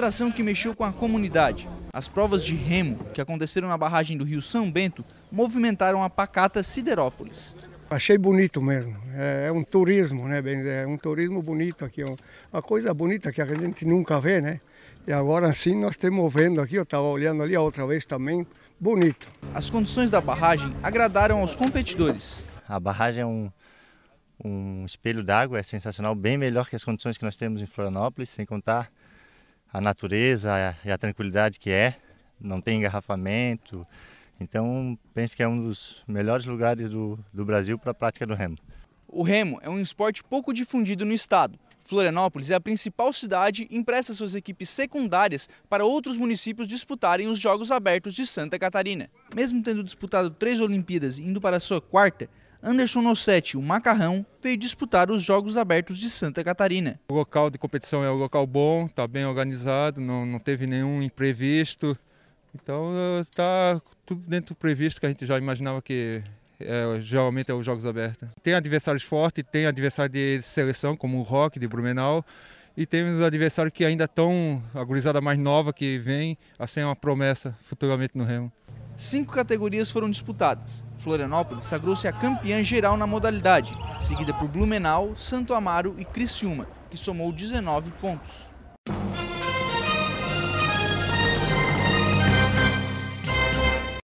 atração que mexeu com a comunidade. As provas de remo que aconteceram na barragem do Rio São Bento movimentaram a pacata Siderópolis. Achei bonito mesmo. É, é um turismo, né? É um turismo bonito aqui. É uma coisa bonita que a gente nunca vê, né? E agora sim nós estamos vendo aqui, eu estava olhando ali a outra vez também, bonito. As condições da barragem agradaram aos competidores. A barragem é um, um espelho d'água, é sensacional, bem melhor que as condições que nós temos em Florianópolis, sem contar a natureza e a tranquilidade que é, não tem engarrafamento. Então, penso que é um dos melhores lugares do, do Brasil para a prática do remo. O remo é um esporte pouco difundido no estado. Florianópolis é a principal cidade e empresta suas equipes secundárias para outros municípios disputarem os Jogos Abertos de Santa Catarina. Mesmo tendo disputado três Olimpíadas e indo para a sua quarta, Anderson Nossetti, o macarrão, veio disputar os Jogos Abertos de Santa Catarina. O local de competição é um local bom, está bem organizado, não, não teve nenhum imprevisto. Então está eh, tudo dentro do previsto que a gente já imaginava que é, geralmente é os Jogos Abertos. Tem adversários fortes, tem adversário de seleção, como o Rock de Blumenau, e tem os adversários que ainda estão, a gurizada mais nova que vem, assim é uma promessa futuramente no Remo. Cinco categorias foram disputadas. Florianópolis sagrou-se a campeã geral na modalidade, seguida por Blumenau, Santo Amaro e Criciúma, que somou 19 pontos.